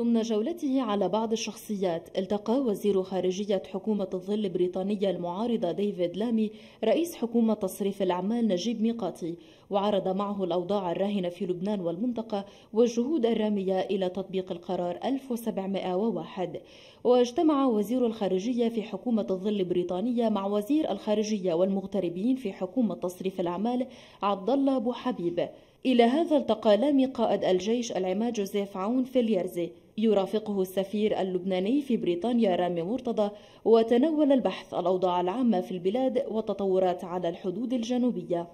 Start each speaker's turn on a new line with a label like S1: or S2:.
S1: ضمن جولته على بعض الشخصيات التقى وزير خارجية حكومة الظل البريطانية المعارضة ديفيد لامي رئيس حكومة تصريف الأعمال نجيب ميقاتي وعرض معه الأوضاع الراهنة في لبنان والمنطقة والجهود الرامية إلى تطبيق القرار 1701 واجتمع وزير الخارجية في حكومة الظل البريطانية مع وزير الخارجية والمغتربين في حكومة تصريف الأعمال عبد الله أبو حبيب إلى هذا التقى لامي قائد الجيش العماد جوزيف عون في اليرزي يرافقه السفير اللبناني في بريطانيا رامي مرتضى وتناول البحث الأوضاع العامة في البلاد والتطورات على الحدود الجنوبية